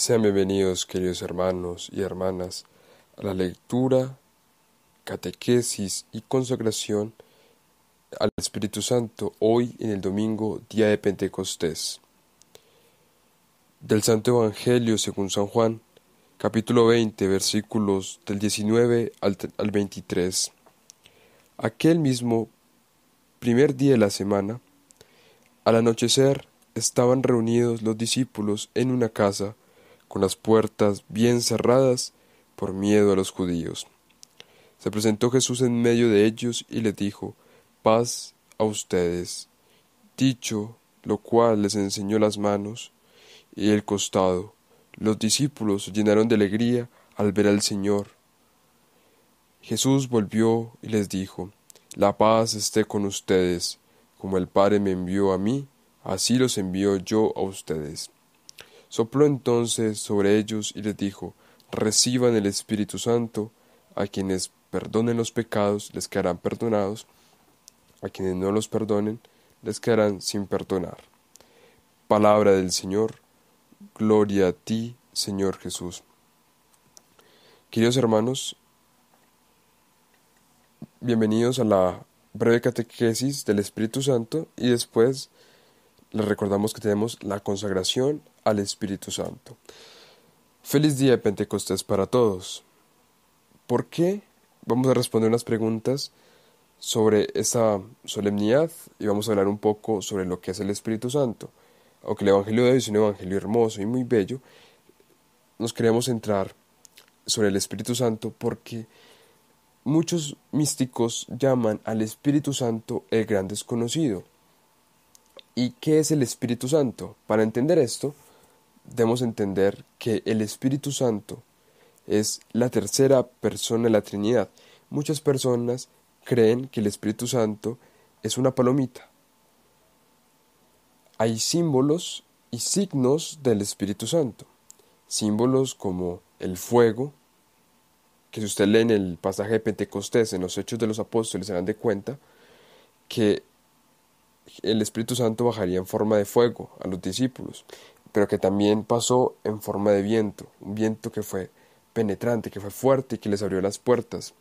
Sean bienvenidos, queridos hermanos y hermanas, a la lectura, catequesis y consagración al Espíritu Santo hoy en el domingo, día de Pentecostés. Del Santo Evangelio según San Juan, capítulo 20, versículos del 19 al, 23. Aquel mismo primer día de la semana, al anochecer, estaban reunidos los discípulos en una casa, con las puertas bien cerradas por miedo a los judíos. Se presentó Jesús en medio de ellos y les dijo, paz a ustedes. Dicho lo cual les enseñó las manos y el costado, los discípulos se llenaron de alegría al ver al Señor. Jesús volvió y les dijo, La paz esté con ustedes, como el Padre me envió a mí, así los envío yo a ustedes. Sopló entonces sobre ellos y les dijo, reciban el Espíritu Santo, a quienes perdonen los pecados les quedarán perdonados, a quienes no los perdonen les quedarán sin perdonar. Palabra del Señor, gloria a ti, Señor Jesús. Queridos hermanos, bienvenidos a la breve catequesis del Espíritu Santo y después les recordamos que tenemos la consagración al Espíritu Santo. Feliz día de Pentecostés para todos. ¿Por qué? Vamos a responder unas preguntas sobre esta solemnidad y vamos a hablar un poco sobre lo que es el Espíritu Santo. Aunque el Evangelio de hoy es un Evangelio hermoso y muy bello, nos queremos centrar sobre el Espíritu Santo porque muchos místicos llaman al Espíritu Santo el gran desconocido. ¿Y qué es el Espíritu Santo? Para entender esto, debemos entender que el Espíritu Santo es la tercera persona de la Trinidad. Muchas personas creen que el Espíritu Santo es una palomita. Hay símbolos y signos del Espíritu Santo. Símbolos como el fuego, que si usted lee en el pasaje de Pentecostés, en los Hechos de los Apóstoles, se dan de cuenta que el Espíritu Santo bajaría en forma de fuego a los discípulos pero que también pasó en forma de viento, un viento que fue penetrante, que fue fuerte y que les abrió las puertas.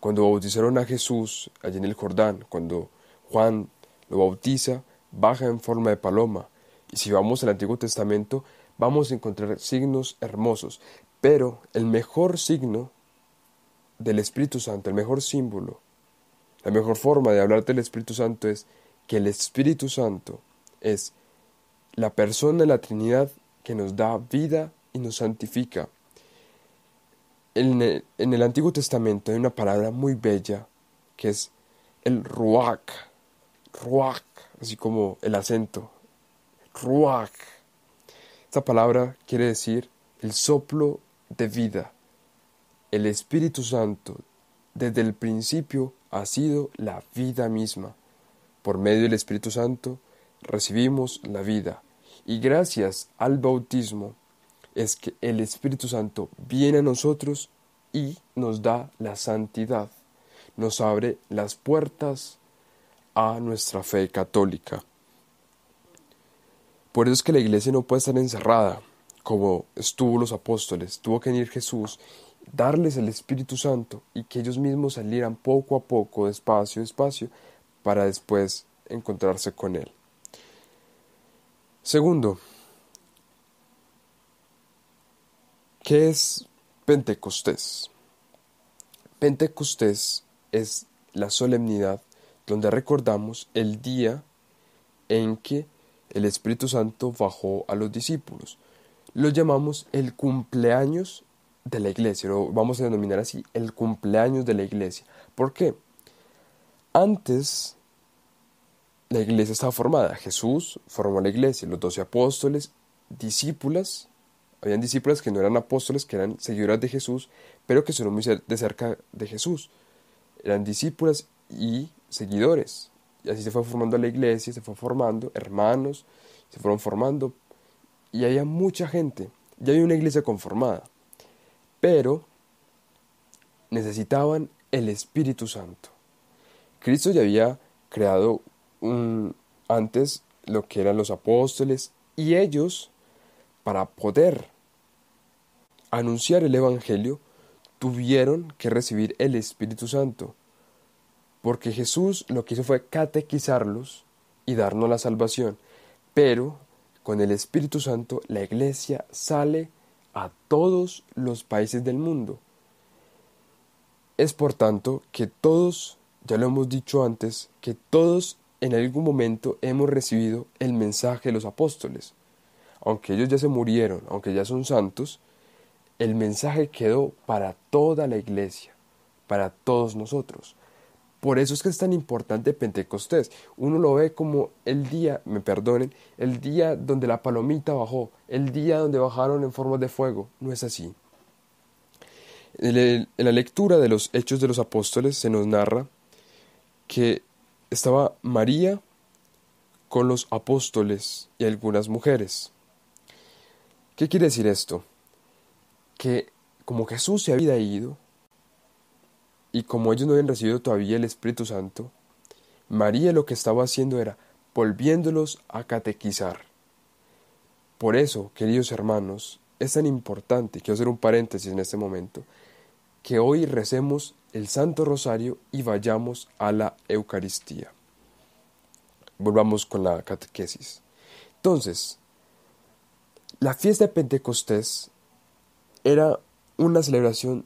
Cuando bautizaron a Jesús allí en el Jordán, cuando Juan lo bautiza, baja en forma de paloma. Y si vamos al Antiguo Testamento, vamos a encontrar signos hermosos. Pero el mejor signo del Espíritu Santo, el mejor símbolo, la mejor forma de hablar del Espíritu Santo es que el Espíritu Santo es la persona de la Trinidad que nos da vida y nos santifica. En el, Antiguo Testamento hay una palabra muy bella que es el ruach, ruach, así como el acento, ruach. Esta palabra quiere decir el soplo de vida. El Espíritu Santo desde el principio ha sido la vida misma. Por medio del Espíritu Santo recibimos la vida. Y gracias al bautismo es que el Espíritu Santo viene a nosotros y nos da la santidad, nos abre las puertas a nuestra fe católica. Por eso es que la iglesia no puede estar encerrada, como estuvo los apóstoles, tuvo que venir Jesús, darles el Espíritu Santo y que ellos mismos salieran poco a poco, despacio, despacio, para después encontrarse con Él. Segundo, ¿qué es Pentecostés? Pentecostés es la solemnidad donde recordamos el día en que el Espíritu Santo bajó a los discípulos. Lo llamamos el cumpleaños de la iglesia, lo vamos a denominar así, el cumpleaños de la iglesia. ¿Por qué? Antes la iglesia estaba formada. Jesús formó la iglesia, los doce apóstoles, discípulas. Habían discípulas que no eran apóstoles, que eran seguidoras de Jesús, pero que son muy de cerca de Jesús. Eran discípulas y seguidores. Y así se fue formando la iglesia, se fue formando hermanos, se fueron formando. Y había mucha gente. Ya había una iglesia conformada. Pero necesitaban el Espíritu Santo. Cristo ya había creado antes lo que eran los apóstoles y ellos, para poder anunciar el Evangelio, tuvieron que recibir el Espíritu Santo, porque Jesús lo que hizo fue catequizarlos y darnos la salvación, pero con el Espíritu Santo la iglesia sale a todos los países del mundo. Es por tanto que todos, ya lo hemos dicho antes, que todos en algún momento hemos recibido el mensaje de los apóstoles. Aunque ellos ya se murieron, aunque ya son santos, el mensaje quedó para toda la iglesia, para todos nosotros. Por eso es que es tan importante Pentecostés. Uno lo ve como el día, me perdonen, el día donde la palomita bajó, el día donde bajaron en forma de fuego. No es así. En la lectura de los Hechos de los Apóstoles se nos narra que estaba María con los apóstoles y algunas mujeres. ¿Qué quiere decir esto? Que como Jesús se había ido y como ellos no habían recibido todavía el Espíritu Santo, María lo que estaba haciendo era volviéndolos a catequizar. Por eso, queridos hermanos, es tan importante, quiero hacer un paréntesis en este momento, que hoy recemos el Santo Rosario y vayamos a la Eucaristía. Volvamos con la catequesis. Entonces, la fiesta de Pentecostés era una celebración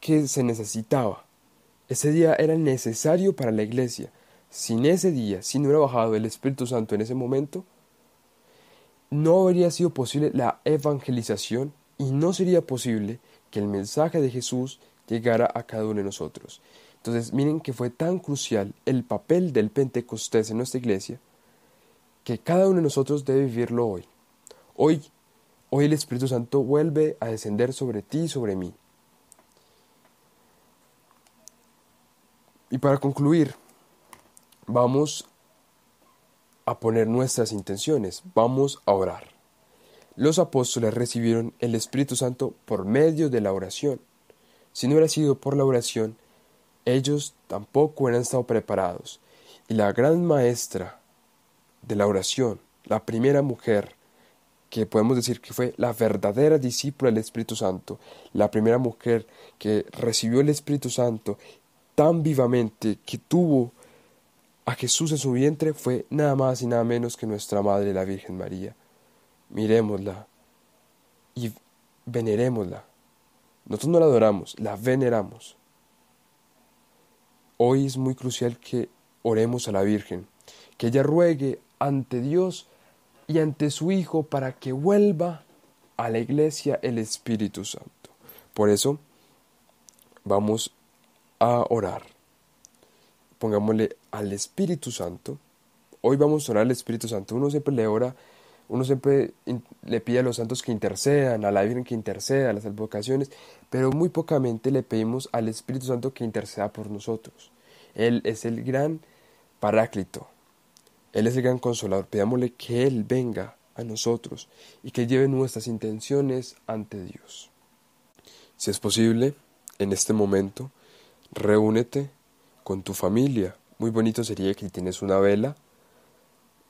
que se necesitaba. Ese día era necesario para la iglesia. Sin ese día, si no hubiera bajado el Espíritu Santo en ese momento, no habría sido posible la evangelización y no sería posible que el mensaje de Jesús llegara a cada uno de nosotros. Entonces, miren que fue tan crucial el papel del Pentecostés en nuestra iglesia que cada uno de nosotros debe vivirlo hoy. Hoy, hoy el Espíritu Santo vuelve a descender sobre ti y sobre mí. Y para concluir, vamos a poner nuestras intenciones, vamos a orar. Los apóstoles recibieron el Espíritu Santo por medio de la oración. Si no hubiera sido por la oración, ellos tampoco hubieran estado preparados. Y la gran maestra de la oración, la primera mujer, que podemos decir que fue la verdadera discípula del Espíritu Santo, la primera mujer que recibió el Espíritu Santo tan vivamente que tuvo a Jesús en su vientre, fue nada más y nada menos que nuestra Madre la Virgen María miremosla y venerémosla. Nosotros no la adoramos, la veneramos. Hoy es muy crucial que oremos a la Virgen, que ella ruegue ante Dios y ante su Hijo para que vuelva a la iglesia el Espíritu Santo. Por eso vamos a orar. Pongámosle al Espíritu Santo. Hoy vamos a orar al Espíritu Santo. Uno siempre le ora uno siempre le pide a los santos que intercedan, a la Virgen que interceda, a las advocaciones, pero muy pocamente le pedimos al Espíritu Santo que interceda por nosotros. Él es el gran paráclito, Él es el gran consolador. Pidámosle que Él venga a nosotros y que lleve nuestras intenciones ante Dios. Si es posible, en este momento, reúnete con tu familia. Muy bonito sería que tienes una vela,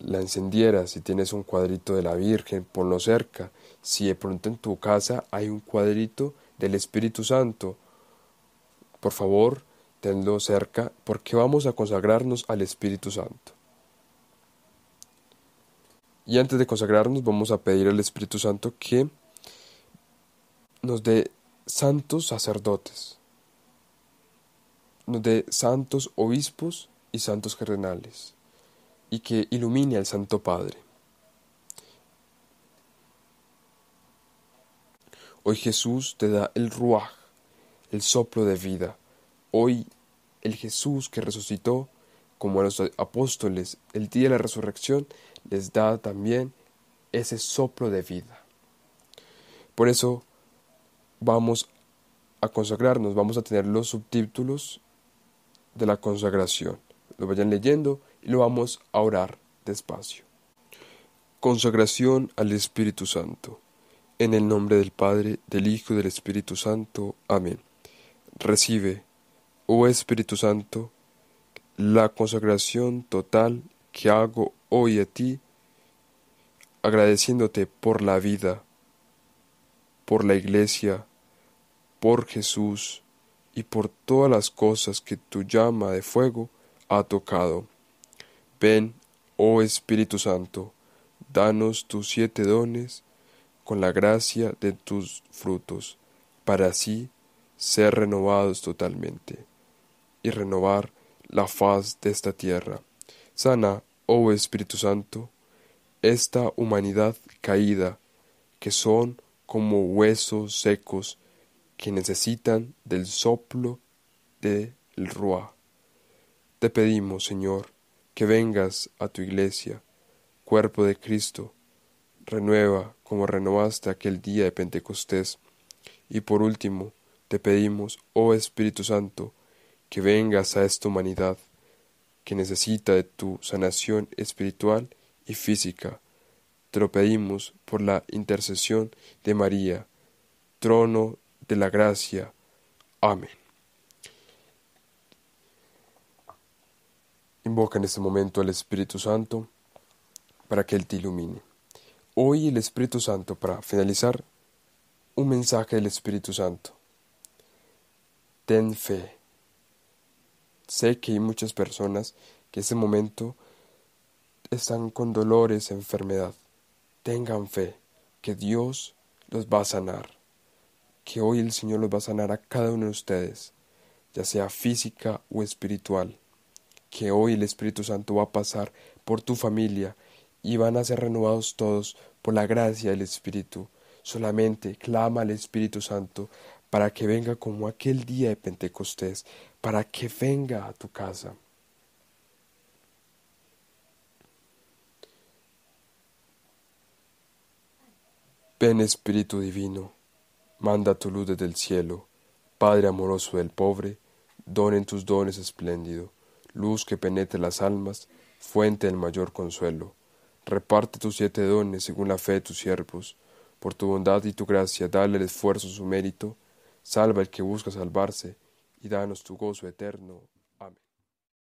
la encendiera, Si tienes un cuadrito de la Virgen, ponlo cerca. Si de pronto en tu casa hay un cuadrito del Espíritu Santo, por favor, tenlo cerca porque vamos a consagrarnos al Espíritu Santo. Y antes de consagrarnos vamos a pedir al Espíritu Santo que nos dé santos sacerdotes, nos dé santos obispos y santos cardenales y que ilumine al Santo Padre. Hoy Jesús te da el ruaj, el soplo de vida. Hoy el Jesús que resucitó, como a los apóstoles el día de la resurrección, les da también ese soplo de vida. Por eso vamos a consagrarnos, vamos a tener los subtítulos de la consagración. Lo vayan leyendo y lo vamos a orar despacio. Consagración al Espíritu Santo. En el nombre del Padre, del Hijo y del Espíritu Santo. Amén. Recibe, oh Espíritu Santo, la consagración total que hago hoy a ti, agradeciéndote por la vida, por la iglesia, por Jesús y por todas las cosas que tu llama de fuego ha tocado. Ven, oh Espíritu Santo, danos tus siete dones con la gracia de tus frutos, para así ser renovados totalmente y renovar la faz de esta tierra. Sana, oh Espíritu Santo, esta humanidad caída, que son como huesos secos que necesitan del soplo del Ruá. Te pedimos, Señor, que vengas a tu iglesia, cuerpo de Cristo, renueva como renovaste aquel día de Pentecostés. Y por último, te pedimos, oh Espíritu Santo, que vengas a esta humanidad que necesita de tu sanación espiritual y física. Te lo pedimos por la intercesión de María, trono de la gracia. Amén. Invoca en este momento al Espíritu Santo para que Él te ilumine. Hoy el Espíritu Santo, para finalizar, un mensaje del Espíritu Santo. Ten fe. Sé que hay muchas personas que en este momento están con dolores, enfermedad. Tengan fe que Dios los va a sanar, que hoy el Señor los va a sanar a cada uno de ustedes, ya sea física o espiritual que hoy el Espíritu Santo va a pasar por tu familia y van a ser renovados todos por la gracia del Espíritu. Solamente clama al Espíritu Santo para que venga como aquel día de Pentecostés, para que venga a tu casa. Ven Espíritu Divino, manda tu luz desde el cielo, Padre amoroso del pobre, donen tus dones espléndido luz que penetre las almas, fuente del mayor consuelo. Reparte tus siete dones según la fe de tus siervos. Por tu bondad y tu gracia, dale el esfuerzo su mérito. Salva el que busca salvarse, y danos tu gozo eterno.